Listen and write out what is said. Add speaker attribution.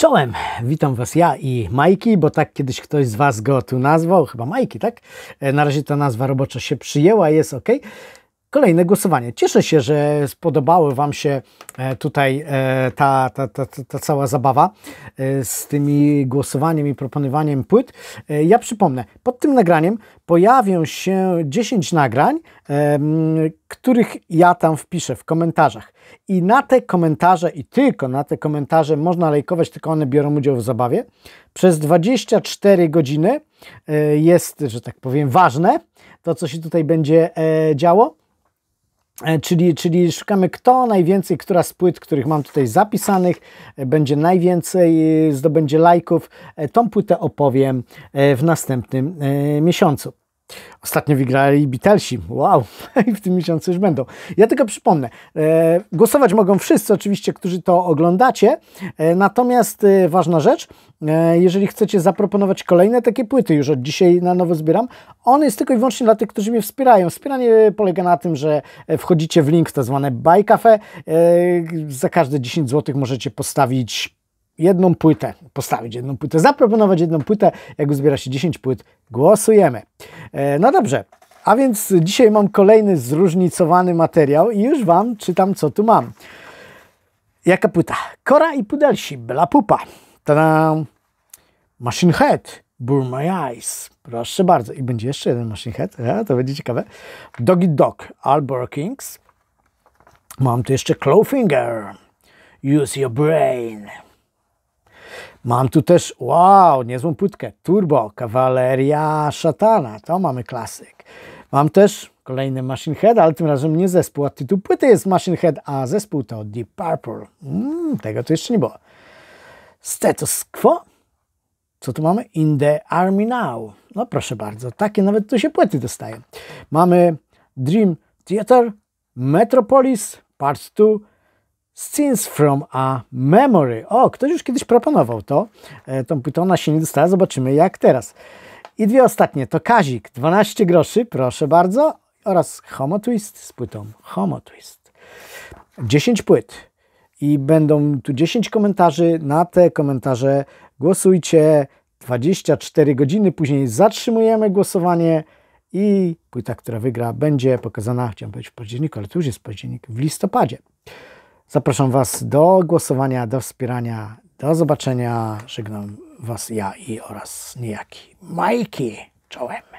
Speaker 1: Czołem, witam Was ja i Majki, bo tak kiedyś ktoś z Was go tu nazwał, chyba Majki, tak? E, na razie ta nazwa robocza się przyjęła, jest ok kolejne głosowanie. Cieszę się, że spodobały Wam się e, tutaj e, ta, ta, ta, ta, cała zabawa e, z tymi głosowaniem i proponowaniem płyt. Ja przypomnę, pod tym nagraniem pojawią się 10 nagrań, których ja tam wpiszę w komentarzach. I na te komentarze, i tylko na te komentarze można lajkować, tylko one biorą udział w zabawie. Przez 24 godziny jest, że tak powiem, ważne to, co się tutaj będzie działo. E, czyli, czyli szukamy, kto najwięcej, która z płyt, których mam tutaj zapisanych, e, będzie najwięcej, e, zdobędzie lajków. Tą płytę opowiem w następnym miesiącu. Ostatnio wygrali Beatlesi. Wow, i w tym miesiącu już będą. Ja tylko przypomnę, e, głosować mogą wszyscy oczywiście, którzy to oglądacie. E, natomiast e, ważna rzecz, jeżeli chcecie zaproponować kolejne takie płyty, już od dzisiaj na nowo zbieram, on jest tylko i wyłącznie dla tych, którzy mnie wspierają. Wspieranie polega na tym, że wchodzicie w link, to zwane Buy Cafe. Za każde 10 zł możecie postawić jedną płytę, postawić jedną płytę, zaproponować jedną płytę. Jak uzbiera się 10 płyt, głosujemy. E, no dobrze, a więc dzisiaj mam kolejny zróżnicowany materiał i już Wam czytam, co tu mam. Jaka płyta? Kora i pudelsi, Bela Pupa. Tada! Machine Head, Burn My Eyes. Proszę bardzo. I będzie jeszcze jeden Machine Head, ja, e, to będzie ciekawe. Doggy Dog, Albor Kings. Mam tu jeszcze Clawfinger, Use Your Brain. Mam tu też, wow, niezłą płytkę, Turbo, Kawaleria Szatana, to mamy klasyk. Mam też kolejny Machine Head, ale tym razem nie zespół, a tytuł płyty jest Machine Head, a zespół to Deep Purple. Mm, tego tu jeszcze nie było. Status Quo? Co tu mamy? In the Army Now. No proszę bardzo, takie nawet tu się płyty dostają. Mamy Dream Theater, Metropolis, Part 2, Scenes from a Memory. O, ktoś już kiedyś proponował to. E, tą płytą ona się nie dostała, zobaczymy jak teraz. I dwie ostatnie to Kazik, 12 groszy, proszę bardzo, oraz Homo Twist z płytą Homo Twist. 10 płyt i będą tu 10 komentarzy. Na te komentarze głosujcie 24 godziny, później zatrzymujemy głosowanie i płyta, która wygra, będzie pokazana, chciałem powiedzieć w październiku, ale to już jest październik, w listopadzie. Zapraszam Was do głosowania, do wspierania. Do zobaczenia. Żegnam Was ja i oraz niejaki Majki. Czołem.